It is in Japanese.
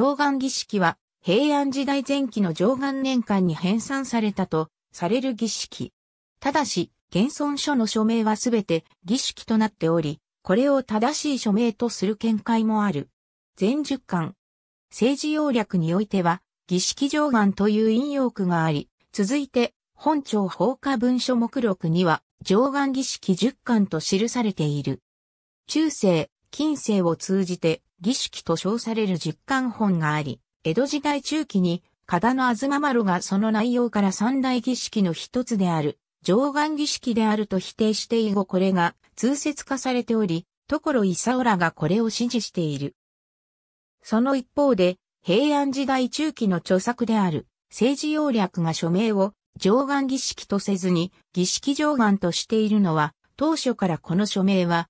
上岸儀式は平安時代前期の上岸年間に編纂されたとされる儀式。ただし、現存書の署名はすべて儀式となっており、これを正しい署名とする見解もある。全10巻。政治要略においては、儀式上岸という引用句があり、続いて、本庁法科文書目録には、上岸儀式10巻と記されている。中世、近世を通じて、儀式と称される実感本があり、江戸時代中期に、加田の東丸がその内容から三大儀式の一つである、上岸儀式であると否定して以後これが通説化されており、所勲らがこれを支持している。その一方で、平安時代中期の著作である、政治要略が署名を上岸儀式とせずに、儀式上岸としているのは、当初からこの署名は、